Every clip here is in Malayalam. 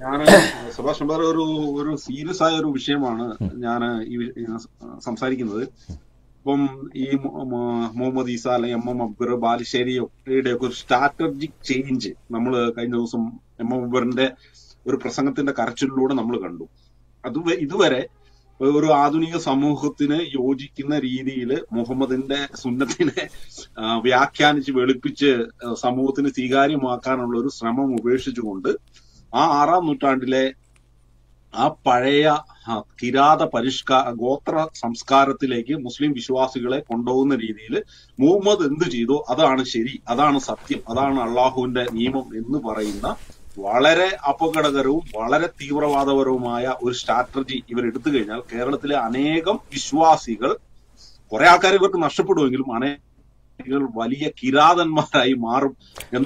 ഞാൻ സുഭാഷ് ചമ്പാർ ഒരു ഒരു സീരിയസ് ആയ ഒരു വിഷയമാണ് ഞാൻ ഈ സംസാരിക്കുന്നത് ഇപ്പം ഈ മുഹമ്മദ് ഈസ അല്ലെങ്കിൽ എം എം അക്ബർ ബാലുശ്ശേരി ഒക്കെ ഒരു സ്ട്രാറ്റജിക് ചേഞ്ച് നമ്മൾ കഴിഞ്ഞ ദിവസം എം എം അക്ബറിന്റെ ഒരു പ്രസംഗത്തിന്റെ കരച്ചിലൂടെ നമ്മൾ കണ്ടു അത് ഇതുവരെ ഒരു ആധുനിക സമൂഹത്തിന് യോജിക്കുന്ന രീതിയിൽ മുഹമ്മദിന്റെ സുന്നത്തിനെ വ്യാഖ്യാനിച്ച് വെളുപ്പിച്ച് സമൂഹത്തിന് സ്വീകാര്യമാക്കാനുള്ള ഒരു ശ്രമം ഉപേക്ഷിച്ചുകൊണ്ട് ആ ആറാം നൂറ്റാണ്ടിലെ ആ പഴയ കിരാത പരിഷ്കാര ഗോത്ര സംസ്കാരത്തിലേക്ക് മുസ്ലിം വിശ്വാസികളെ കൊണ്ടുപോകുന്ന രീതിയിൽ മുഹമ്മദ് എന്ത് ചെയ്തു അതാണ് ശരി അതാണ് സത്യം അതാണ് അള്ളാഹുവിന്റെ നിയമം എന്ന് പറയുന്ന വളരെ അപകടകരവും വളരെ തീവ്രവാദപരവുമായ ഒരു സ്ട്രാറ്റജി ഇവർ എടുത്തു കഴിഞ്ഞാൽ കേരളത്തിലെ അനേകം വിശ്വാസികൾ കുറെ ആൾക്കാർ ഇവർക്ക് നഷ്ടപ്പെടുമെങ്കിലും അനേക പാർട്ടികൾ വലിയ കിരാതന്മാരായി മാറും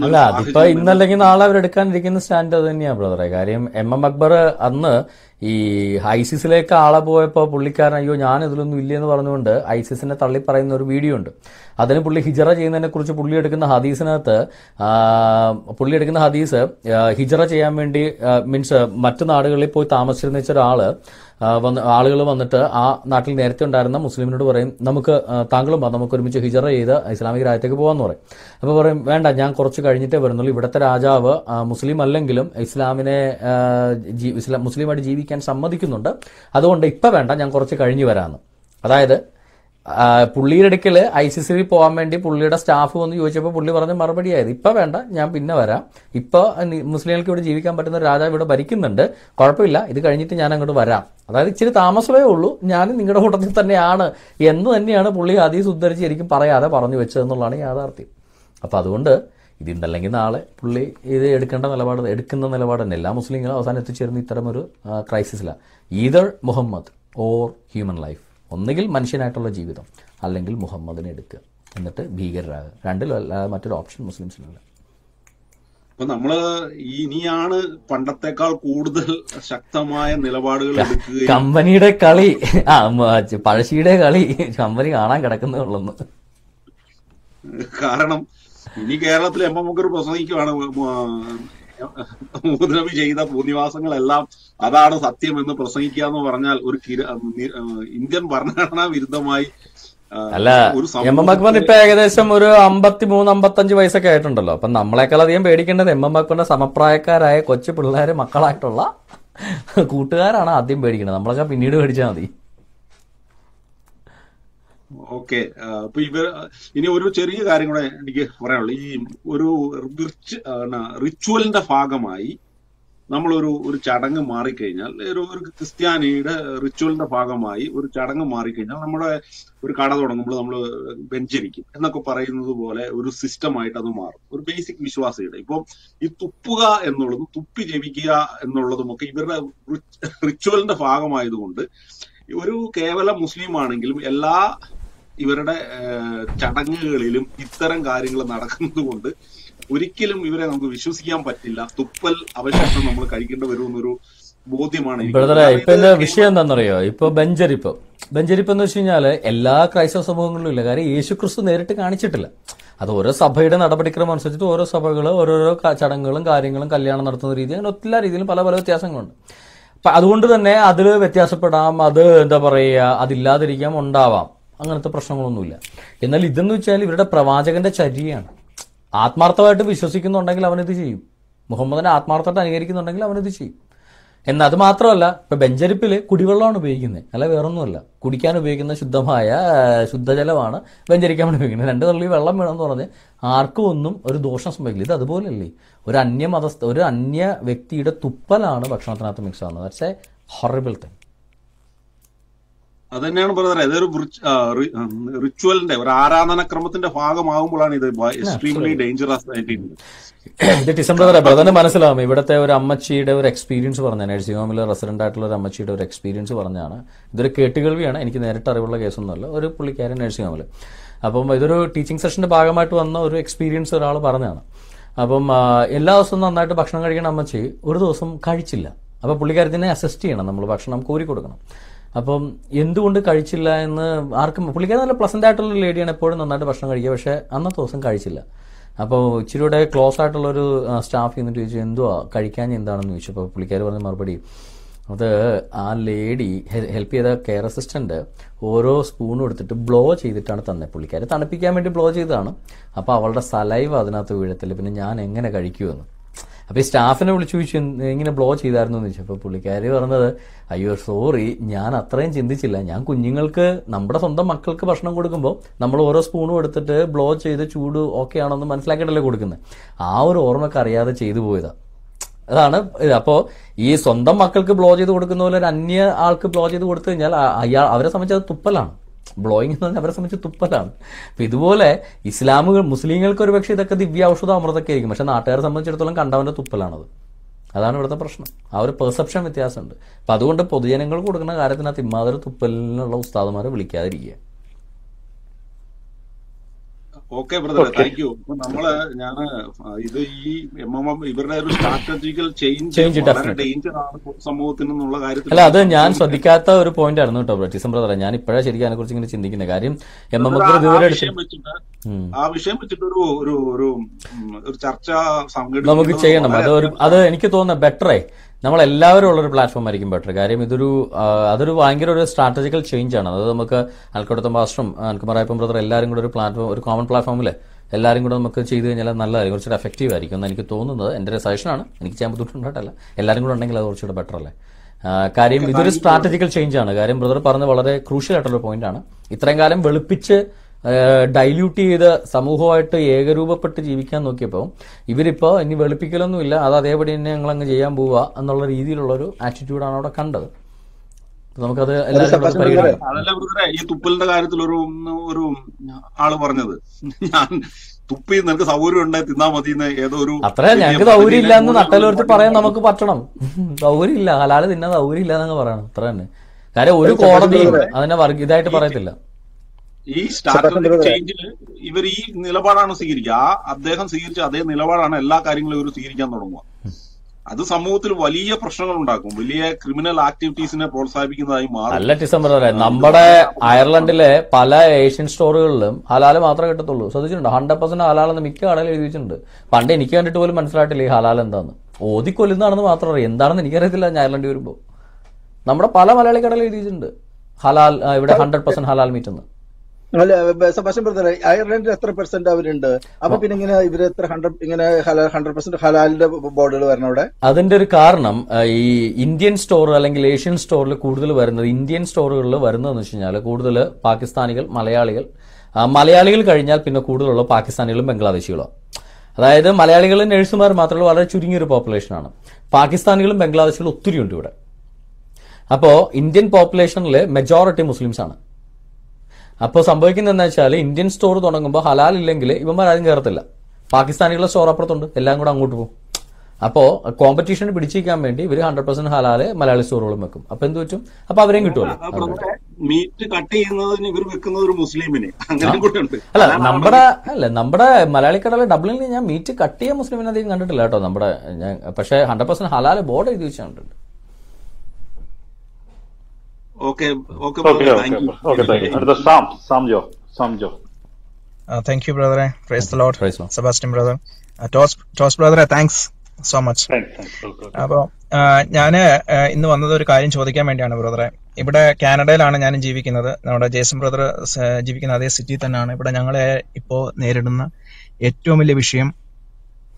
അല്ല അതിപ്പോ ഇന്നല്ലെങ്കിൽ നാളെ അവരെടുക്കാനിരിക്കുന്ന സ്റ്റാൻഡ് അത് തന്നെയാ ബ്രദറെ കാര്യം എം എം അക്ബർ അന്ന് ഈ ഐസിസിലേക്ക് ആളെ പോയപ്പോൾ പുള്ളിക്കാരൻ അയ്യോ ഞാൻ ഇതിലൊന്നും ഇല്ല എന്ന് പറഞ്ഞുകൊണ്ട് ഐസിസിനെ തള്ളി പറയുന്ന ഒരു വീഡിയോ ഉണ്ട് അതിന് പുള്ളി ഹിജറ ചെയ്യുന്നതിനെ കുറിച്ച് പുള്ളി എടുക്കുന്ന ഹദീസിനകത്ത് പുള്ളി എടുക്കുന്ന ഹദീസ് ഹിജറ ചെയ്യാൻ വേണ്ടി മീൻസ് മറ്റു നാടുകളിൽ പോയി താമസിച്ചിരുന്ന ഒരാള് വന്ന് ആളുകൾ വന്നിട്ട് ആ നാട്ടിൽ നേരത്തെ ഉണ്ടായിരുന്ന മുസ്ലിമിനോട് പറയും നമുക്ക് താങ്കളും നമുക്ക് ഒരുമിച്ച് ഹിജറ ചെയ്ത് ഇസ്ലാമിക രാജ്യത്തേക്ക് പോകാമെന്ന് പറയും അപ്പോൾ പറയും വേണ്ട ഞാൻ കുറച്ച് കഴിഞ്ഞിട്ടേ വരുന്നുള്ളൂ ഇവിടുത്തെ രാജാവ് മുസ്ലിം അല്ലെങ്കിലും ഇസ്ലാമിനെ ഇസ്ലാം മുസ്ലിമായിട്ട് ജീവിക്കാൻ സമ്മതിക്കുന്നുണ്ട് അതുകൊണ്ട് ഇപ്പോൾ വേണ്ട ഞാൻ കുറച്ച് കഴിഞ്ഞ് വരാമെന്ന് അതായത് പുള്ളിയുടെ അടുക്കൽ ഐ സി സിയിൽ പോകാൻ വേണ്ടി പുള്ളിയുടെ സ്റ്റാഫ് വന്ന് ചോദിച്ചപ്പോൾ പുള്ളി പറഞ്ഞ മറുപടിയായത് ഇപ്പം വേണ്ട ഞാൻ പിന്നെ വരാം ഇപ്പോൾ മുസ്ലിങ്ങൾക്ക് ഇവിടെ ജീവിക്കാൻ പറ്റുന്ന രാജാവ് ഇവിടെ ഭരിക്കുന്നുണ്ട് കുഴപ്പമില്ല ഇത് കഴിഞ്ഞിട്ട് ഞാൻ അങ്ങോട്ട് വരാം അതായത് ഇച്ചിരി താമസമേ ഉള്ളൂ ഞാൻ നിങ്ങളുടെ കൂട്ടത്തിൽ തന്നെയാണ് എന്ന് തന്നെയാണ് പുള്ളി അതി സുന്ദരി ശരിക്കും പറയാതെ പറഞ്ഞു വെച്ചതെന്നുള്ളതാണ് യാഥാർത്ഥ്യം അപ്പോൾ അതുകൊണ്ട് ഇതുണ്ടല്ലെങ്കിൽ നാളെ പുള്ളി ഇത് എടുക്കേണ്ട നിലപാട് എടുക്കുന്ന നിലപാട് തന്നെ എല്ലാ മുസ്ലിങ്ങളും അവസാനം എത്തിച്ചേരുന്ന ഇത്തരമൊരു ക്രൈസിസിലാണ് either Muhammad or human life ഒന്നുകിൽ മനുഷ്യനായിട്ടുള്ള ജീവിതം അല്ലെങ്കിൽ മുഹമ്മദിനെ എടുക്കുക എന്നിട്ട് ഭീകരരാകുക രണ്ടിലും അല്ലാതെ മറ്റൊരു ഓപ്ഷൻ മുസ്ലിംസിനുള്ള അപ്പൊ നമ്മള് ഇനിയാണ് പണ്ടത്തെക്കാൾ കൂടുതൽ ശക്തമായ നിലപാടുകൾ എടുക്കുക കമ്പനിയുടെ കളി പഴശ്ശിയുടെ കളി കമ്പനി കാണാൻ കിടക്കുന്നേ കാരണം ഇനി കേരളത്തിൽ എം എം മുക്കർ പ്രസംഗിക്കുവാണ് ഉപദ്രവി ചെയ്ത പൂർണിവാസങ്ങളെല്ലാം അതാണ് സത്യം എന്ന് പ്രസംഗിക്കുക എന്ന് പറഞ്ഞാൽ ഒരു ഇന്ത്യൻ ഭരണഘടനാ വിരുദ്ധമായി അല്ല എം എം അക്ബർ ഇപ്പൊ ഏകദേശം ഒരു അമ്പത്തി മൂന്ന് അമ്പത്തഞ്ച് വയസ്സൊക്കെ ആയിട്ടുണ്ടല്ലോ അപ്പൊ നമ്മളെക്കാൾ അധികം പേടിക്കേണ്ടത് എം എം അക്ബറിന്റെ സമപ്രായക്കാരായ കൊച്ചു പിള്ളേര് മക്കളായിട്ടുള്ള കൂട്ടുകാരാണ് ആദ്യം പേടിക്കുന്നത് നമ്മളൊക്കെ പിന്നീട് പേടിച്ചാൽ മതി ഓക്കെ അപ്പൊ ഇവർ ഇനി ഒരു ചെറിയ കാര്യം കൂടെ എനിക്ക് പറയാനുള്ളൂ ഈ ഒരു റിച്വലിന്റെ ഭാഗമായി നമ്മളൊരു ഒരു ചടങ്ങ് മാറിക്കഴിഞ്ഞാൽ ഒരു ഒരു ക്രിസ്ത്യാനിയുടെ റിച്വലിന്റെ ഭാഗമായി ഒരു ചടങ്ങ് മാറിക്കഴിഞ്ഞാൽ നമ്മുടെ ഒരു കട തുടങ്ങുമ്പോൾ നമ്മൾ വെഞ്ചരിക്കും എന്നൊക്കെ പറയുന്നത് പോലെ ഒരു സിസ്റ്റമായിട്ട് അത് മാറും ഒരു ബേസിക് വിശ്വാസിയുടെ ഇപ്പൊ ഈ തുപ്പുക എന്നുള്ളതും തുപ്പി ജപിക്കുക എന്നുള്ളതും ഒക്കെ ഇവരുടെ റിച്വലിന്റെ ഭാഗമായതുകൊണ്ട് ഒരു കേവല മുസ്ലിം ആണെങ്കിലും എല്ലാ ഇവരുടെ ചടങ്ങുകളിലും ഇത്തരം കാര്യങ്ങൾ നടക്കുന്നത് കൊണ്ട് ഒരിക്കലും ഇവരെ നമുക്ക് വിശ്വസിക്കാൻ പറ്റില്ല തുപ്പൽ അവശേഷം നമ്മൾ കഴിക്കേണ്ടി വരുമെന്നൊരു ബോധ്യമാണ് ബ്രദറെ ഇപ്പൊ എന്റെ വിഷയം എന്താണെന്നറിയോ ഇപ്പൊ ബെഞ്ചരിപ്പ് ബെഞ്ചരിപ്പ് എന്ന് വെച്ച് കഴിഞ്ഞാല് എല്ലാ ക്രൈസ്തവ സമൂഹങ്ങളിലും ഇല്ല കാര്യം യേശു ക്രിസ്തു നേരിട്ട് കാണിച്ചിട്ടില്ല അത് ഓരോ സഭയുടെ നടപടിക്രമം അനുസരിച്ചിട്ട് ഓരോ സഭകൾ ഓരോരോ ചടങ്ങുകളും കാര്യങ്ങളും കല്യാണം നടത്തുന്ന രീതി അങ്ങനെ എല്ലാ രീതിയിലും പല പല വ്യത്യാസങ്ങളുണ്ട് അപ്പം അതുകൊണ്ട് തന്നെ അതിൽ വ്യത്യാസപ്പെടാം അത് എന്താ പറയുക അതില്ലാതിരിക്കാം ഉണ്ടാവാം അങ്ങനത്തെ പ്രശ്നങ്ങളൊന്നുമില്ല എന്നാൽ ഇതെന്ന് വെച്ചാൽ ഇവരുടെ പ്രവാചകന്റെ ചര്യയാണ് ആത്മാർത്ഥമായിട്ട് വിശ്വസിക്കുന്നുണ്ടെങ്കിൽ അവനിത് ചെയ്യും മുഹമ്മദിനെ ആത്മാർത്ഥമായിട്ട് അനുകരിക്കുന്നുണ്ടെങ്കിൽ അവനിത് ചെയ്യും എന്നാൽ അത് മാത്രമല്ല ഇപ്പൊ ബെഞ്ചരിപ്പിൽ കുടിവെള്ളമാണ് ഉപയോഗിക്കുന്നത് അല്ല വേറൊന്നുമല്ല കുടിക്കാൻ ഉപയോഗിക്കുന്ന ശുദ്ധമായ ശുദ്ധജലമാണ് ബെഞ്ചരിക്കാൻ ഉപയോഗിക്കുന്നത് രണ്ട് തള്ളി വെള്ളം വേണമെന്ന് പറഞ്ഞ് ആർക്കും ഒന്നും ഒരു ദോഷം സംഭവിക്കില്ല ഇത് അതുപോലെയല്ലേ ഒരു അന്യ മതസ്ഥ ഒരു അന്യ വ്യക്തിയുടെ തുപ്പലാണ് ഭക്ഷണത്തിനകത്ത് മിക്സ് ആവുന്നത് പക്ഷേ ഹൊറിബിൾ തിങ് അത് തന്നെയാണ് പറയുന്നത് ഇതൊരു റിച്വലിന്റെ ഒരു ആരാധനക്രമത്തിന്റെ ഭാഗമാകുമ്പോഴാണ് ഇത് എക്സ്ട്രീംലി ഡേഞ്ചറസ് ആയിട്ട് മനസ്സിലാവും ഇവിടത്തെ ഒരു അമ്മച്ചിയുടെ ഒരു എക്സ്പീരിയൻസ് പറഞ്ഞ നഴ്സിംഗ് ഹോമിൽ റെസിഡന്റ് ആയിട്ടുള്ള ഒരു അമ്മച്ചിയുടെ ഒരു എക്സ്പീരിയൻസ് പറഞ്ഞാണ് ഇതൊരു കേട്ടുകേൾവിയാണ് എനിക്ക് നേരിട്ട് അറിവുള്ള കേസൊന്നുമല്ല ഒരു പുള്ളിക്കാരൻ നഴ്സിംഗ് ഹോമിൽ അപ്പം ഇതൊരു ടീച്ചിങ് സെഷന്റെ ഭാഗമായിട്ട് വന്ന ഒരു എക്സ്പീരിയൻസ് ഒരാൾ പറഞ്ഞാണ് അപ്പം എല്ലാ ദിവസവും നന്നായിട്ട് ഭക്ഷണം കഴിക്കണ അമ്മച്ചി ഒരു ദിവസം കഴിച്ചില്ല അപ്പോൾ പുള്ളിക്കാരത്തിനെ അസിസ്റ്റ് ചെയ്യണം നമ്മൾ ഭക്ഷണം കോരി കൊടുക്കണം അപ്പം എന്തുകൊണ്ട് കഴിച്ചില്ല എന്ന് ആർക്കും പുള്ളിക്കാരൻ നല്ല പ്ലസന്റ് ആയിട്ടുള്ള ലേഡിയാണ് എപ്പോഴും നന്നായിട്ട് ഭക്ഷണം കഴിക്കുക പക്ഷേ അന്നത്തെ ദിവസം കഴിച്ചില്ല അപ്പോൾ ഇച്ചിരിയുടെ ക്ലോസ് ആയിട്ടുള്ള ഒരു സ്റ്റാഫ് എന്നിട്ട് ചോദിച്ചു എന്തുവാ കഴിക്കാൻ എന്താണെന്ന് ചോദിച്ചു അപ്പോൾ പുള്ളിക്കാർ പറഞ്ഞ മറുപടി അത് ആ ലേഡി ഹെൽപ്പ് ചെയ്ത കെയർ അസിസ്റ്റന്റ് ഓരോ സ്പൂണും എടുത്തിട്ട് ബ്ലോ ചെയ്തിട്ടാണ് തന്നെ പുള്ളിക്കാരെ തണുപ്പിക്കാൻ വേണ്ടി ബ്ലോ ചെയ്തതാണ് അപ്പോൾ അവളുടെ സലൈവ് അതിനകത്ത് വീഴത്തില്ല പിന്നെ ഞാൻ എങ്ങനെ കഴിക്കുമെന്ന് അപ്പൊ ഈ സ്റ്റാഫിനെ വിളിച്ചു ചോദിച്ചു ഇങ്ങനെ ബ്ലോ ചെയ്തായിരുന്നു എന്ന് ചോദിച്ചപ്പോൾ പുള്ളിക്കാരി പറഞ്ഞത് അയ്യോ സോറി ഞാൻ അത്രയും ചിന്തിച്ചില്ല ഞാൻ കുഞ്ഞുങ്ങൾക്ക് നമ്മുടെ സ്വന്തം മക്കൾക്ക് ഭക്ഷണം കൊടുക്കുമ്പോൾ നമ്മൾ ഓരോ സ്പൂണും എടുത്തിട്ട് ബ്ലോ ചെയ്ത് ചൂട് ഓക്കെ ആണോന്ന് മനസ്സിലാക്കിയിട്ടല്ലേ കൊടുക്കുന്നത് ആ ഒരു ഓർമ്മക്ക് അറിയാതെ ചെയ്തു പോയതാ അതാണ് അപ്പോ ഈ സ്വന്തം മക്കൾക്ക് ബ്ലോ ചെയ്ത് കൊടുക്കുന്ന പോലെ ഒരു അന്യ ആൾക്ക് ബ്ലോ ചെയ്ത് കൊടുത്തു കഴിഞ്ഞാൽ അയാൾ അവരെ സംബന്ധിച്ച് അത് തുപ്പലാണ് ബ്ലോയിങ് എന്ന് പറഞ്ഞാൽ അവരെ സംബന്ധിച്ച് തുപ്പലാണ് അപ്പൊ ഇതുപോലെ ഇസ്ലാമുകൾ മുസ്ലിങ്ങൾക്ക് ഒരു പക്ഷേ ഇതൊക്കെ ദിവ്യ ഔഷധ അമൃതൊക്കെ ആയിരിക്കും പക്ഷെ നാട്ടുകാരെ സംബന്ധിച്ചിടത്തോളം കണ്ടവന്റെ തുപ്പലാണത് അതാണ് ഇവിടുത്തെ പ്രശ്നം ആ ഒരു പെർസെപ്ഷൻ വ്യത്യാസമുണ്ട് അപ്പൊ അതുകൊണ്ട് പൊതുജനങ്ങൾ കൊടുക്കുന്ന കാര്യത്തിനകത്ത് ഇമ്മാതിരി തുപ്പലിനുള്ള ഉസ്താദുമാരെ വിളിക്കാതിരിക്കുക ഓക്കെ ബ്രദർ താങ്ക് യു അപ്പൊ നമ്മള് ഞാൻ ഇത് ഈ എം എം എം ഇവരുടെ ഒരു സ്ട്രാറ്റജിക്കൽ ചേഞ്ച് ഡേഞ്ചർ ആണ് സമൂഹത്തിന് എന്നുള്ള കാര്യത്തിൽ അല്ല അത് ഞാൻ ശ്രദ്ധിക്കാത്ത ഒരു പോയിന്റ് ആയിരുന്നു കേട്ടോ ബ്രട്ടിസം ബ്രദറെ ഞാൻ ഇപ്പോഴേ ശരിക്കും അതിനെ കുറിച്ച് ഇങ്ങനെ ചിന്തിക്കുന്ന കാര്യം എം MMM എം വിഷയം വെച്ചിട്ട് ആ വിഷയം വെച്ചിട്ട് ഒരു ഒരു ഒരു ചർച്ച സംഘടിപ്പിക്കണം നമുക്ക് ചെയ്യണം അത് അത് എനിക്ക് തോന്നുന്നത് ബെറ്ററേ നമ്മളെല്ലാവരും ഉള്ളൊരു പ്ലാറ്റ്ഫോം ആയിരിക്കും ബെറ്റർ കാര്യം ഇതൊരു അതൊരു ഭയങ്കര ഒരു സ്ട്രാറ്റജിക്കൽ ചേഞ്ച് ആണ് അതായത് നമുക്ക് അൽക്കടത്തം മാസ്റ്ററും അൽക്കുമാറായപ്പം ബ്രദർ എല്ലാവരും കൂടെ ഒരു പ്ലാറ്റ്ഫോം ഒരു കോമൺ പ്ലാറ്റ്ഫോമിൽ എല്ലാവരും കൂടെ നമുക്ക് ചെയ്ത് കഴിഞ്ഞാൽ നല്ലതായിരിക്കും കുറച്ചുകൂടെ എഫക്റ്റീവ് ആയിരിക്കും എന്ന് എനിക്ക് തോന്നുന്നത് എൻ്റെ സജഷനാണ് എനിക്ക് ചെയ്യാൻ ബുദ്ധിമുട്ടുണ്ടായിട്ടല്ല എല്ലാവരും കൂടെ ഉണ്ടെങ്കിൽ അത് കുറച്ചുകൂടെ ബെറ്റർ അല്ലേ കാര്യം ഇതൊരു സ്ട്രാറ്റജിക്കൽ ചേഞ്ച് ആണ് കാര്യം ബ്രദർ പറഞ്ഞ വളരെ ക്രൂഷ്യൽ ആയിട്ടുള്ള പോയിന്റ് ആണ് ഇത്രയും കാലം വെളുപ്പിച്ച് ഡൈല്യൂട്ട് ചെയ്ത് സമൂഹമായിട്ട് ഏകരൂപപ്പെട്ട് ജീവിക്കാൻ നോക്കിയപ്പോൾ ഇവരിപ്പോൾ ഇനി വെളുപ്പിക്കലൊന്നുമില്ല അത് അതേപടി തന്നെ അങ്ങ് ചെയ്യാൻ പോവുക എന്നുള്ള രീതിയിലുള്ളൊരു ആറ്റിറ്റ്യൂഡാണ് അവിടെ കണ്ടത് നമുക്കത് ഈ തുപ്പലിന്റെ കാര്യത്തിൽ ഒരു ഒരു ആള് പറഞ്ഞത് ഞാൻ തുപ്പി നിനക്ക് സൗകര്യം ഉണ്ടായി തിന്നാ മതി ഏതോ ഒരു അത്ര ഞങ്ങൾക്ക് സൗകര്യം ഇല്ല എന്ന് നട്ടലോർത്ത് പറയാൻ നമുക്ക് പറ്റണം സൗകര്യം ഇല്ല ഹലാല് തിന്നാൻ സൗകര്യം ഇല്ല പറയണം അത്ര തന്നെ കാര്യം ഒരു കോടതിയും അതിനെ ഇതായിട്ട് പറയത്തില്ല ഈ സ്റ്റാറ്റസ് ചേഞ്ചിൽ ഇവർ ഈ നിലപാടാണ് സ്വീകരിക്കുക ആ അദ്ദേഹം സ്വീകരിച്ച അതേ നിലപാടാണ് എല്ലാ കാര്യങ്ങളും ഇവർ സ്വീകരിക്കാൻ തുടങ്ങുക അത് സമൂഹത്തിൽ വലിയ പ്രശ്നങ്ങൾ ഉണ്ടാക്കും വലിയ ക്രിമിനൽ ആക്ടിവിറ്റീസിനെ പ്രോത്സാഹിപ്പിക്കുന്നതായി മാറും അല്ല ഡിസംബർ വരെ നമ്മുടെ അയർലൻഡിലെ പല ഏഷ്യൻ സ്റ്റോറുകളിലും ഹലാല് മാത്രമേ കിട്ടത്തുള്ളൂ ശ്രദ്ധിച്ചിട്ടുണ്ട് ഹൺഡ്രഡ് പെർസെന്റ് ഹലാലെന്ന് മിക്ക കടയിൽ എഴുതി വെച്ചിട്ടുണ്ട് പണ്ട് എനിക്ക് കണ്ടിട്ട് പോലും മനസ്സിലായിട്ടില്ല ഈ ഹലാൽ എന്താന്ന് ഓതിക്കൊല്ലുന്നതാണെന്ന് മാത്രം അറിയാം എന്താണെന്ന് എനിക്കറിയത്തില്ല ഞാൻ അയർലൻഡിൽ വരുമ്പോൾ നമ്മുടെ പല മലയാളി കടയിൽ എഴുതിയിട്ടുണ്ട് ഹലാൽ ഇവിടെ ഹൺഡ്രഡ് പെർസെന്റ് ഹലാൽ മീറ്റ് എന്ന് അല്ല സബാഷൻ ബ്രദറെ അയർലൻഡിൽ എത്ര പെർസെന്റ് അവരുണ്ട് അപ്പൊ പിന്നെ ഇങ്ങനെ ഇവര് എത്ര ഹൺഡ്രഡ് ഇങ്ങനെ ഹൺഡ്രഡ് പെർസെന്റ് ഹലാലിന്റെ ബോർഡുകൾ വരണം അവിടെ അതിന്റെ ഒരു കാരണം ഈ ഇന്ത്യൻ സ്റ്റോർ അല്ലെങ്കിൽ ഏഷ്യൻ സ്റ്റോറിൽ കൂടുതൽ വരുന്നത് ഇന്ത്യൻ സ്റ്റോറുകളിൽ വരുന്നതെന്ന് വെച്ച് കഴിഞ്ഞാൽ കൂടുതൽ പാകിസ്ഥാനികൾ മലയാളികൾ മലയാളികൾ കഴിഞ്ഞാൽ പിന്നെ കൂടുതലുള്ള പാകിസ്ഥാനികളും ബംഗ്ലാദേശികളും അതായത് മലയാളികളും നഴ്സുമാർ മാത്രമല്ല വളരെ ചുരുങ്ങിയൊരു പോപ്പുലേഷനാണ് പാകിസ്ഥാനികളും ബംഗ്ലാദേശികളും ഒത്തിരി ഉണ്ട് ഇവിടെ അപ്പോൾ ഇന്ത്യൻ പോപ്പുലേഷനിൽ മെജോറിറ്റി മുസ്ലിംസ് ആണ് അപ്പോൾ സംഭവിക്കുന്നത് എന്താ വെച്ചാൽ ഇന്ത്യൻ സ്റ്റോർ തുടങ്ങുമ്പോൾ ഹലാൽ ഇല്ലെങ്കിൽ ആരും കയറത്തില്ല പാകിസ്ഥാനികളുടെ സ്റ്റോർ അപ്പുറത്തുണ്ട് എല്ലാം കൂടെ അങ്ങോട്ട് പോകും അപ്പോൾ കോമ്പറ്റീഷൻ പിടിച്ചിരിക്കാൻ വേണ്ടി ഇവർ ഹൺഡ്രഡ് പെർസെന്റ് ഹലാല് മലയാളി സ്റ്റോറുകളും വെക്കും അപ്പൊ എന്ത് പറ്റും അപ്പൊ അവരെയും കിട്ടുമല്ലോ മീറ്റ് കട്ട് ചെയ്യുന്നതിന് ഇവർ വെക്കുന്നത് അല്ല നമ്മുടെ അല്ല നമ്മുടെ മലയാളി കടലിൽ ഡബ്ലിനിൽ ഞാൻ മീറ്റ് കട്ട് ചെയ്യാൻ മുസ്ലിമിനെ അധികം കണ്ടിട്ടില്ല കേട്ടോ നമ്മുടെ ഞാൻ പക്ഷേ ഹൺഡ്രഡ് പെർസെന്റ് ഹലാല് ബോർഡ് എഴുതി വെച്ചിട്ടുണ്ട് ഓക്കെ ഓക്കെ താങ്ക് യു ബ്രദറെ praise the lord Sebastian brother ടോസ് ടോസ് ബ്രദറെ താങ്ക്സ് സോ മച്ച് അപ്പോൾ ഞാൻ ഇന്ന് വന്നത് ഒരു കാര്യം ചോദിക്കാൻ വേണ്ടിയാണ് ബ്രദറെ ഇവിടെ കാനഡയിലാണ് ഞാൻ ജീവിക്കുന്നത് നമ്മുടെ ജേസൺ ബ്രദർ ജീവിക്കുന്ന അതേ സിറ്റി തന്നെയാണ് ഇവിടെ ഞങ്ങളെ ഇപ്പോ നേരിടുന്ന ഏറ്റവും വലിയ വിഷയം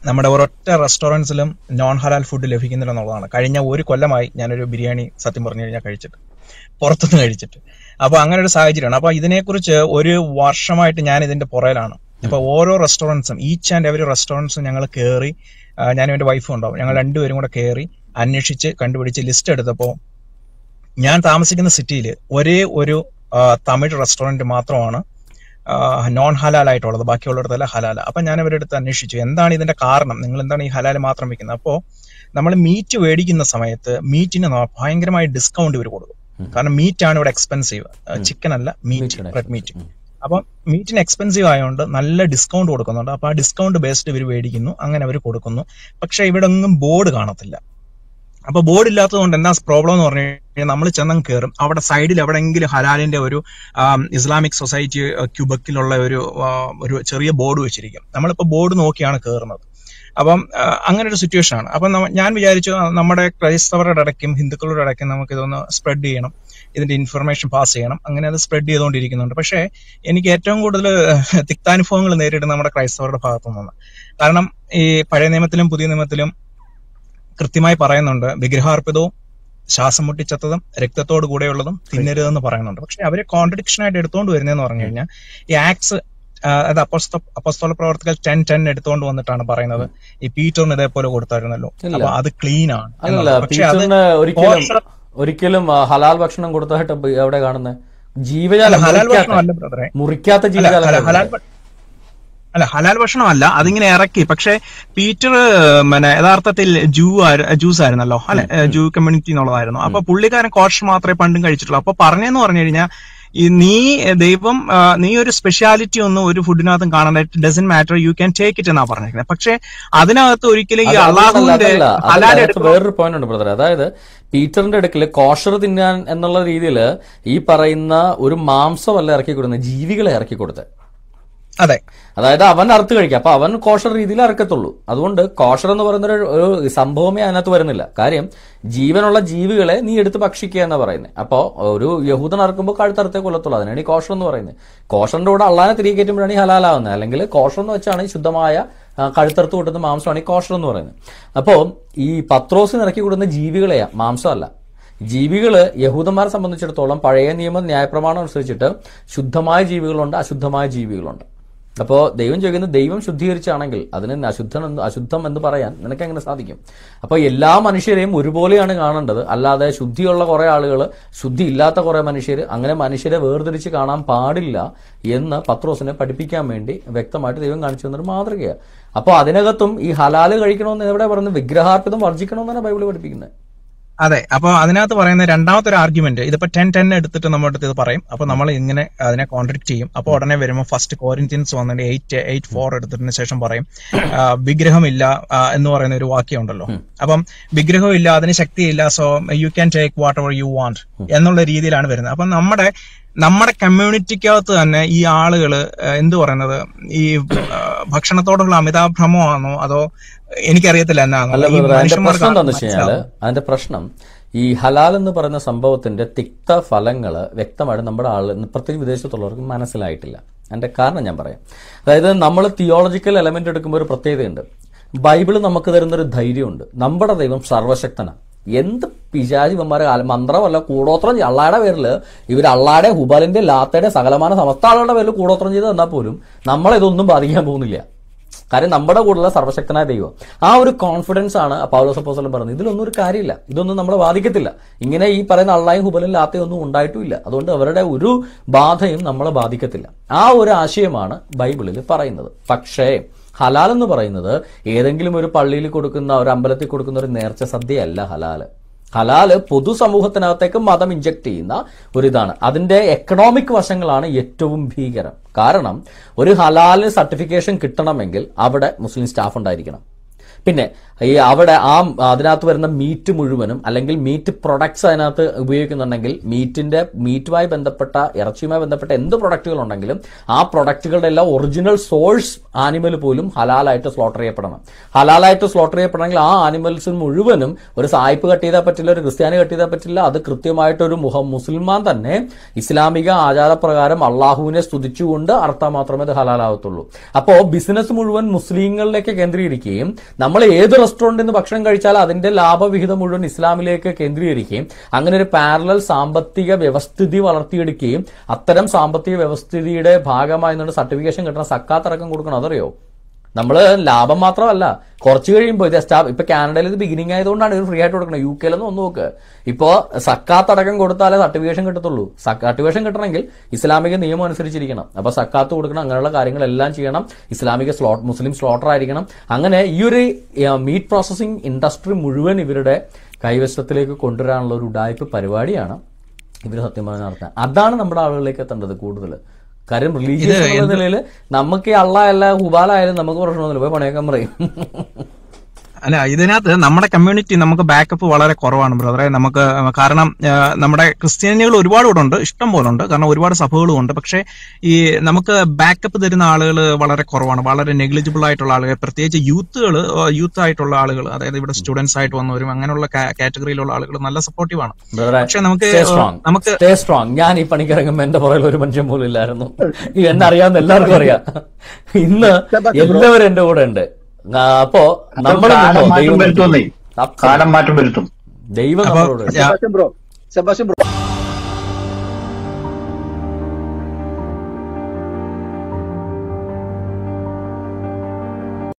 നമ്മുടെ ഒരൊറ്റ റെസ്റ്റോറൻസിലും നോൺ ഹലാൽ ഫുഡ് ലഭിക്കുന്നില്ല എന്നുള്ളതാണ് കഴിഞ്ഞ ഒരു കൊല്ലമായി ഞാനൊരു ബിരിയാണി സത്യം പറഞ്ഞു കഴിഞ്ഞാൽ കഴിച്ചിട്ട് പുറത്തുനിന്ന് കഴിച്ചിട്ട് അപ്പോൾ അങ്ങനെ ഒരു സാഹചര്യമാണ് അപ്പോൾ ഇതിനെക്കുറിച്ച് ഒരു വർഷമായിട്ട് ഞാൻ ഇതിന്റെ പുറയിലാണ് അപ്പോൾ ഓരോ റെസ്റ്റോറൻസും ഈച്ച് ആൻഡ് എവറി റെസ്റ്റോറൻസും ഞങ്ങൾ കയറി ഞാനും എൻ്റെ വൈഫും ഉണ്ടാവും ഞങ്ങൾ രണ്ടുപേരും കൂടെ കയറി അന്വേഷിച്ച് കണ്ടുപിടിച്ച് ലിസ്റ്റ് എടുത്തപ്പോൾ ഞാൻ താമസിക്കുന്ന സിറ്റിയിൽ ഒരേ ഒരു തമിഴ് റെസ്റ്റോറന്റ് മാത്രമാണ് നോൺ ഹലാലായിട്ടുള്ളത് ബാക്കിയുള്ളിടത്തല്ല ഹലാല അപ്പൊ ഞാൻ അവരുടെ അടുത്ത് അന്വേഷിച്ചു എന്താണ് ഇതിന്റെ കാരണം നിങ്ങൾ എന്താണ് ഈ ഹലാൽ മാത്രം വെക്കുന്നത് അപ്പോൾ നമ്മൾ മീറ്റ് മേടിക്കുന്ന സമയത്ത് മീറ്റിന് ഭയങ്കരമായി ഡിസ്കൗണ്ട് ഇവർ കൊടുക്കും കാരണം മീറ്റ് ആണ് ഇവിടെ എക്സ്പെൻസീവ് ചിക്കൻ അല്ല മീറ്റ് റെഡ് മീറ്റ് അപ്പൊ മീറ്റിന് എക്സ്പെൻസീവ് ആയതുകൊണ്ട് നല്ല ഡിസ്കൗണ്ട് കൊടുക്കുന്നുണ്ട് അപ്പൊ ആ ഡിസ്കൗണ്ട് ബേസ്ഡ് ഇവർ മേടിക്കുന്നു അങ്ങനെ അവർ കൊടുക്കുന്നു പക്ഷെ ഇവിടെ ഒന്നും ബോർഡ് കാണത്തില്ല അപ്പൊ ബോർഡ് ഇല്ലാത്തതുകൊണ്ട് എന്താ പ്രോബ്ലം എന്ന് പറഞ്ഞു കഴിഞ്ഞാൽ നമ്മൾ ചെന്നങ്ങ് കയറും അവിടെ സൈഡിൽ എവിടെയെങ്കിലും ഹലാലിന്റെ ഒരു ഇസ്ലാമിക് സൊസൈറ്റി ക്യൂബക്കിലുള്ള ഒരു ഒരു ചെറിയ ബോർഡ് വെച്ചിരിക്കും നമ്മളിപ്പോ ബോർഡ് നോക്കിയാണ് കയറുന്നത് അപ്പം അങ്ങനെ ഒരു സിറ്റുവേഷൻ ആണ് അപ്പം ഞാൻ വിചാരിച്ചു നമ്മുടെ ക്രൈസ്തവരുടെ ഇടയ്ക്കും ഹിന്ദുക്കളുടെ ഇടയ്ക്കും നമുക്ക് ഇതൊന്ന് സ്പ്രെഡ് ചെയ്യണം ഇതിന്റെ ഇൻഫർമേഷൻ പാസ് ചെയ്യണം അങ്ങനെ അത് സ്പ്രെഡ് ചെയ്തുകൊണ്ടിരിക്കുന്നുണ്ട് പക്ഷേ എനിക്ക് ഏറ്റവും കൂടുതൽ തിക്താനുഭവങ്ങൾ നേരിടുന്ന നമ്മുടെ ക്രൈസ്തവരുടെ ഭാഗത്തു നിന്നാണ് കാരണം ഈ പഴയ നിയമത്തിലും പുതിയ നിയമത്തിലും കൃത്യമായി പറയുന്നുണ്ട് വിഗ്രഹാർപ്പിതവും ശ്വാസം മുട്ടിച്ചത്തതും രക്തത്തോട് കൂടെയുള്ളതും തിന്നരുതെന്ന് പറയുന്നുണ്ട് പക്ഷെ അവരെ കോൺട്രഡിക്ഷൻ ആയിട്ട് എടുത്തുകൊണ്ട് വരുന്നതെന്ന് പറഞ്ഞു കഴിഞ്ഞാൽ ഈ ആക്ട്സ് അതായത് അപ്പോസ്തോ അപ്പോസ്തോല പ്രവർത്തകർ ടെൻ ടെൻ എടുത്തുകൊണ്ട് വന്നിട്ടാണ് പറയുന്നത് ഈ പീറ്ററിന് ഇതേപോലെ കൊടുത്തായിരുന്നല്ലോ അപ്പൊ അത് ക്ലീൻ ആണ് ഒരിക്കലും ഒരിക്കലും ഹലാൽ ഭക്ഷണം കൊടുത്തായിട്ട് എവിടെ കാണുന്നത് ജീവജാലം ഹലാൽ ഭക്ഷണം അല്ല ജീവജാലം ഹലാൽ അല്ല ഹലാൽ അതിങ്ങനെ ഇറക്കി പക്ഷെ പീറ്റർ പിന്നെ യഥാർത്ഥത്തിൽ ജൂ ജൂസ് ആയിരുന്നല്ലോ അല്ലെ ജൂ കമ്മ്യൂണിറ്റി എന്നുള്ളതായിരുന്നു അപ്പൊ പുള്ളിക്കാരൻ കോഷ് മാത്രമേ പണ്ടും കഴിച്ചിട്ടുള്ളൂ അപ്പൊ പറഞ്ഞെന്ന് പറഞ്ഞു കഴിഞ്ഞാൽ ഈ നീ ദൈവം നീ ഒരു സ്പെഷ്യാലിറ്റി ഒന്നും ഒരു ഫുഡിനകത്തും കാണണ്ട doesn't matter you can take it എന്നാ പറഞ്ഞിരിക്കുന്നത് പക്ഷെ അതിനകത്ത് ഒരിക്കലും ഈ അള്ളാഹുവിന്റെ വേറൊരു പോയിന്റ് ഉണ്ട് ബ്രദർ അതായത് പീറ്ററിന്റെ അടുക്കൽ കോഷർ തിന്നാൻ എന്നുള്ള രീതിയിൽ ഈ പറയുന്ന ഒരു മാംസമല്ല ഇറക്കി കൊടുക്കുന്നത് ജീവികളെ ഇറക്കി കൊടുത്തത് അതെ അതായത് അവൻ അറുത്ത് കഴിക്കുക അപ്പൊ അവൻ കോഷർ രീതിയിൽ അറക്കത്തുള്ളൂ അതുകൊണ്ട് കോഷർ എന്ന് പറയുന്ന ഒരു സംഭവമേ അതിനകത്ത് വരുന്നില്ല കാര്യം ജീവനുള്ള ജീവികളെ നീ എടുത്ത് ഭക്ഷിക്കുക എന്ന് പറയുന്നത് അപ്പോ ഒരു യഹൂദൻ അറക്കുമ്പോൾ കഴുത്തറുത്തേ കൊല്ലത്തുള്ളൂ അതിനാണ് ഈ കോഷർ എന്ന് പറയുന്നത് കോഷറിന്റെ കൂടെ അള്ളാനെ തിരികെ കയറ്റുമ്പോഴാണ് ഈ ഹലാലാവുന്നത് അല്ലെങ്കിൽ കോഷർ എന്ന് വെച്ചാണ് ഈ ശുദ്ധമായ കഴുത്തറുത്ത് കൂട്ടുന്ന മാംസമാണ് ഈ കോഷർ എന്ന് പറയുന്നത് അപ്പോ ഈ പത്രോസിന് ഇറക്കി കൂടുന്ന ജീവികളെയാ മാംസമല്ല ജീവികൾ യഹൂദന്മാരെ സംബന്ധിച്ചിടത്തോളം പഴയ നിയമ ന്യായപ്രമാണം അനുസരിച്ചിട്ട് ശുദ്ധമായ ജീവികളുണ്ട് അശുദ്ധമായ ജീവികളുണ്ട് അപ്പോൾ ദൈവം ചോദിക്കുന്നത് ദൈവം ശുദ്ധീകരിച്ചാണെങ്കിൽ അതിന് അശുദ്ധം അശുദ്ധം എന്ന് പറയാൻ നിനക്ക് എങ്ങനെ സാധിക്കും അപ്പോൾ എല്ലാ മനുഷ്യരെയും ഒരുപോലെയാണ് കാണേണ്ടത് അല്ലാതെ ശുദ്ധിയുള്ള കുറേ ആളുകൾ ശുദ്ധി ഇല്ലാത്ത കുറേ മനുഷ്യർ അങ്ങനെ മനുഷ്യരെ വേർതിരിച്ച് കാണാൻ പാടില്ല എന്ന് പത്രോസിനെ പഠിപ്പിക്കാൻ വേണ്ടി വ്യക്തമായിട്ട് ദൈവം കാണിച്ചു തന്നൊരു മാതൃകയാണ് അപ്പോൾ അതിനകത്തും ഈ ഹലാല് കഴിക്കണമെന്ന് എവിടെ പറയുന്നത് വിഗ്രഹാർപ്പിതം വർജിക്കണമെന്നാണ് ബൈബിൾ പഠിപ്പിക്കുന്നത് അതെ അപ്പൊ അതിനകത്ത് പറയുന്ന രണ്ടാമത്തെ ഒരു ആർഗ്യുമെന്റ് ഇതിപ്പോ ടെൻ ടെൻ എടുത്തിട്ട് നമ്മുടെ അടുത്ത് ഇത് പറയും അപ്പൊ നമ്മൾ ഇങ്ങനെ അതിനെ കോൺട്രാക്ട് ചെയ്യും അപ്പൊ ഉടനെ വരുമ്പോൾ ഫസ്റ്റ് കോരിന്ത്യൻസ് വന്നിട്ട് എയ്റ്റ് എയ്റ്റ് ഫോർ എടുത്തതിന് ശേഷം പറയും വിഗ്രഹമില്ല എന്ന് പറയുന്ന ഒരു വാക്യം ഉണ്ടല്ലോ അപ്പം ഇല്ല അതിന് ശക്തിയില്ല so you can take whatever you want എന്നുള്ള രീതിയിലാണ് വരുന്നത് അപ്പൊ നമ്മുടെ നമ്മുടെ കമ്മ്യൂണിറ്റിക്കകത്ത് തന്നെ ഈ ആളുകൾ എന്ത് പറയുന്നത് ഈ ഭക്ഷണത്തോടുള്ള അമിതാഭ്രമമാണോ അതോ എനിക്കറിയത്തില്ല എന്നാണോ പ്രശ്നം അതിന്റെ പ്രശ്നം ഈ ഹലാൽ എന്ന് പറയുന്ന സംഭവത്തിന്റെ തിക്ത ഫലങ്ങൾ വ്യക്തമായിട്ട് നമ്മുടെ ആൾ പ്രത്യേകിച്ച് വിദേശത്തുള്ളവർക്ക് മനസ്സിലായിട്ടില്ല അതിന്റെ കാരണം ഞാൻ പറയാം അതായത് നമ്മൾ തിയോളജിക്കൽ എലമെന്റ് എടുക്കുമ്പോൾ ഒരു പ്രത്യേകതയുണ്ട് ബൈബിൾ നമുക്ക് തരുന്നൊരു ധൈര്യമുണ്ട് നമ്മുടെ ദൈവം സർവശക്തനാണ് എന്ത് പിശാചിവന്മാരെ മന്ത്രമല്ല കൂടോത്രം അള്ളാടെ പേരിൽ ഇവർ അള്ളാടെ ഹുബലിന്റെ ലാത്തയുടെ സകലമാന സമസ്ത ആളുകളുടെ പേരിൽ കൂടോത്രം ചെയ്ത് തന്നാൽ പോലും നമ്മളെ ഇതൊന്നും ബാധിക്കാൻ പോകുന്നില്ല കാര്യം നമ്മുടെ കൂടുതലുള്ള സർവശക്തനായ ദൈവം ആ ഒരു കോൺഫിഡൻസ് ആണ് പൗലോസ് എല്ലാം പറഞ്ഞത് ഇതിലൊന്നും ഒരു കാര്യമില്ല ഇതൊന്നും നമ്മളെ ബാധിക്കത്തില്ല ഇങ്ങനെ ഈ പറയുന്ന അള്ളായും ഹുബലും ലാത്തയും ഒന്നും ഉണ്ടായിട്ടുമില്ല അതുകൊണ്ട് അവരുടെ ഒരു ബാധയും നമ്മളെ ബാധിക്കത്തില്ല ആ ഒരു ആശയമാണ് ബൈബിളിൽ പറയുന്നത് പക്ഷേ ഹലാൽ എന്ന് പറയുന്നത് ഏതെങ്കിലും ഒരു പള്ളിയിൽ കൊടുക്കുന്ന ഒരു അമ്പലത്തിൽ കൊടുക്കുന്ന ഒരു നേർച്ച സദ്യയല്ല ഹലാല് ഹലാല് പൊതുസമൂഹത്തിനകത്തേക്ക് മതം ഇഞ്ചക്ട് ചെയ്യുന്ന ഒരു ഇതാണ് അതിന്റെ എക്കണോമിക് വശങ്ങളാണ് ഏറ്റവും ഭീകരം കാരണം ഒരു ഹലാലിന് സർട്ടിഫിക്കേഷൻ കിട്ടണമെങ്കിൽ അവിടെ മുസ്ലിം സ്റ്റാഫ് ഉണ്ടായിരിക്കണം പിന്നെ ഈ അവിടെ ആ അതിനകത്ത് വരുന്ന മീറ്റ് മുഴുവനും അല്ലെങ്കിൽ മീറ്റ് പ്രൊഡക്ട്സ് അതിനകത്ത് ഉപയോഗിക്കുന്നുണ്ടെങ്കിൽ മീറ്റിന്റെ മീറ്റുമായി ബന്ധപ്പെട്ട ഇറച്ചിയുമായി ബന്ധപ്പെട്ട എന്ത് പ്രൊഡക്റ്റുകൾ ഉണ്ടെങ്കിലും ആ പ്രൊഡക്റ്റുകളുടെ എല്ലാം ഒറിജിനൽ സോഴ്സ് ആനിമൽ പോലും ഹലാലായിട്ട് സ്ലോട്ടർ ചെയ്യപ്പെടണം ഹലാലായിട്ട് സ്ലോട്ടർ ചെയ്യപ്പെടണമെങ്കിൽ ആ ആനിമൽസ് മുഴുവനും ഒരു സായിപ്പ് കട്ട് ചെയ്താൽ പറ്റില്ല ഒരു ക്രിസ്ത്യാനി കട്ട് ചെയ്താൽ പറ്റില്ല അത് ഒരു മുഹ മുസൽമാൻ തന്നെ ഇസ്ലാമിക ആചാരപ്രകാരം അള്ളാഹുവിനെ സ്തുതിച്ചുകൊണ്ട് അർത്ഥം മാത്രമേ അത് ഹലാലാവത്തുള്ളൂ അപ്പോൾ ബിസിനസ് മുഴുവൻ മുസ്ലിങ്ങളിലേക്ക് കേന്ദ്രീകരിക്കുകയും നമ്മൾ ഏത് റെസ്റ്റോറൻറ്റിൽ നിന്ന് ഭക്ഷണം കഴിച്ചാൽ അതിന്റെ ലാഭവിഹിതം മുഴുവൻ ഇസ്ലാമിലേക്ക് കേന്ദ്രീകരിക്കുകയും അങ്ങനെ ഒരു പാരലൽ സാമ്പത്തിക വ്യവസ്ഥിതി വളർത്തിയെടുക്കുകയും അത്തരം സാമ്പത്തിക വ്യവസ്ഥിതിയുടെ ഭാഗമായി നിന്നുകൊണ്ട് സർട്ടിഫിക്കേഷൻ കിട്ടണം സക്കാത്തടക്കം കൊടുക്കണം അതറിയോ നമ്മൾ ലാഭം മാത്രമല്ല കുറച്ച് കഴിയുമ്പോൾ ഇത് എസ്റ്റാബ് ഇപ്പൊ കാനഡയിൽ ഇത് ബിഗിനിങ് ആയതുകൊണ്ടാണ് ഇത് ഫ്രീ ആയിട്ട് കൊടുക്കുന്നത് യു കെയിലൊന്നും ഒന്ന് നോക്ക് ഇപ്പോ സക്കാത്ത് അടക്കം കൊടുത്താലേ സർട്ടിഫിക്കേഷൻ കിട്ടത്തുള്ളൂ സർട്ടിഫിക്കേഷൻ കിട്ടണമെങ്കിൽ ഇസ്ലാമിക നിയമം അനുസരിച്ചിരിക്കണം അപ്പൊ സക്കാത്ത് കൊടുക്കണം അങ്ങനെയുള്ള കാര്യങ്ങളെല്ലാം ചെയ്യണം ഇസ്ലാമിക സ്ലോട്ട് മുസ്ലിം സ്ലോട്ടർ ആയിരിക്കണം അങ്ങനെ ഈ ഒരു മീറ്റ് പ്രോസസ്സിംഗ് ഇൻഡസ്ട്രി മുഴുവൻ ഇവരുടെ കൈവശത്തിലേക്ക് കൊണ്ടുവരാനുള്ള ഒരു ഉഡായ്പ പരിപാടിയാണ് ഇവർ സത്യം പറഞ്ഞ് അതാണ് നമ്മുടെ ആളുകളിലേക്ക് എത്തേണ്ടത് കൂടുതൽ കാര്യം റിലീജിയസ് നമുക്ക് അള്ള അല്ല ഹുബാലായാലും നമുക്ക് പ്രശ്നമൊന്നുമില്ല പോയി പണിയൊക്കെ പറയും അല്ല ഇതിനകത്ത് നമ്മുടെ കമ്മ്യൂണിറ്റി നമുക്ക് ബാക്കപ്പ് വളരെ കുറവാണ് ബ്രദറെ നമുക്ക് കാരണം നമ്മുടെ ക്രിസ്ത്യാനികൾ ഒരുപാട് കൂടെ ഉണ്ട് ഇഷ്ടം പോലെ ഉണ്ട് കാരണം ഒരുപാട് സഭകളും ഉണ്ട് പക്ഷേ ഈ നമുക്ക് ബാക്കപ്പ് തരുന്ന ആളുകൾ വളരെ കുറവാണ് വളരെ നെഗ്ലിജിബിൾ ആയിട്ടുള്ള ആളുകൾ പ്രത്യേകിച്ച് യൂത്തുകൾ യൂത്ത് ആയിട്ടുള്ള ആളുകൾ അതായത് ഇവിടെ സ്റ്റുഡൻസ് ആയിട്ട് വന്നവരും അങ്ങനെയുള്ള കാറ്റഗറിയിലുള്ള ആളുകൾ നല്ല സപ്പോർട്ടീവ് ആണ് പക്ഷെ നമുക്ക് നമുക്ക് സ്ട്രോങ് ഞാൻ ഈ പണിക്കിറങ്ങുമ്പോൾ എന്റെ പുറകിൽ ഒരു മനുഷ്യൻ പോലും ഇല്ലായിരുന്നു എന്നെ എല്ലാവർക്കും അറിയാം ഇന്ന് എല്ലാവരും എന്റെ കൂടെ ഉണ്ട് അപ്പോ നമ്മൾ കാലം മാറ്റം വരുത്തും ദൈവം ബ്രോ സെബാസ്റ്റ്യൻ ബ്രോ